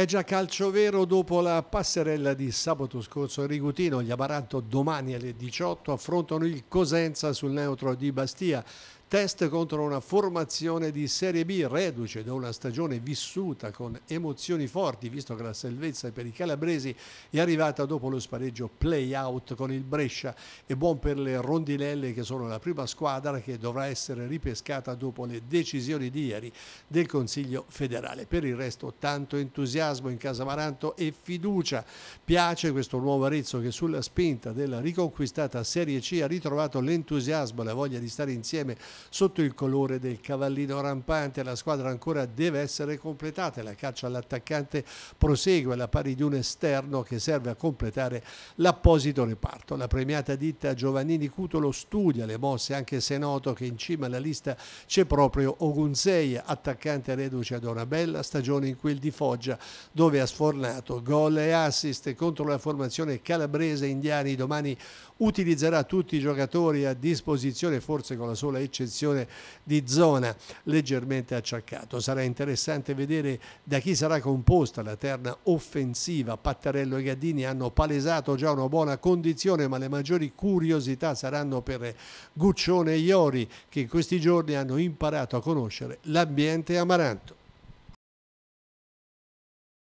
È già calcio vero dopo la passerella di sabato scorso a Rigutino. Gli Amaranto domani alle 18 affrontano il Cosenza sul neutro di Bastia test contro una formazione di Serie B reduce da una stagione vissuta con emozioni forti, visto che la salvezza per i calabresi è arrivata dopo lo spareggio play-out con il Brescia e buon per le rondinelle che sono la prima squadra che dovrà essere ripescata dopo le decisioni di ieri del Consiglio federale. Per il resto tanto entusiasmo in casa Maranto e fiducia. Piace questo nuovo Arezzo che sulla spinta della riconquistata Serie C ha ritrovato l'entusiasmo e la voglia di stare insieme sotto il colore del cavallino rampante la squadra ancora deve essere completata la caccia all'attaccante prosegue alla pari di un esterno che serve a completare l'apposito reparto la premiata ditta Giovannini Cutolo studia le mosse anche se noto che in cima alla lista c'è proprio Ogunzei, attaccante reduce ad una bella stagione in quel di Foggia dove ha sfornato gol e assist contro la formazione calabrese indiani domani utilizzerà tutti i giocatori a disposizione forse con la sola eccezione selezione di zona leggermente acciaccato. Sarà interessante vedere da chi sarà composta la terna offensiva. Pattarello e Gaddini hanno palesato già una buona condizione, ma le maggiori curiosità saranno per Guccione e Iori che in questi giorni hanno imparato a conoscere l'ambiente amaranto.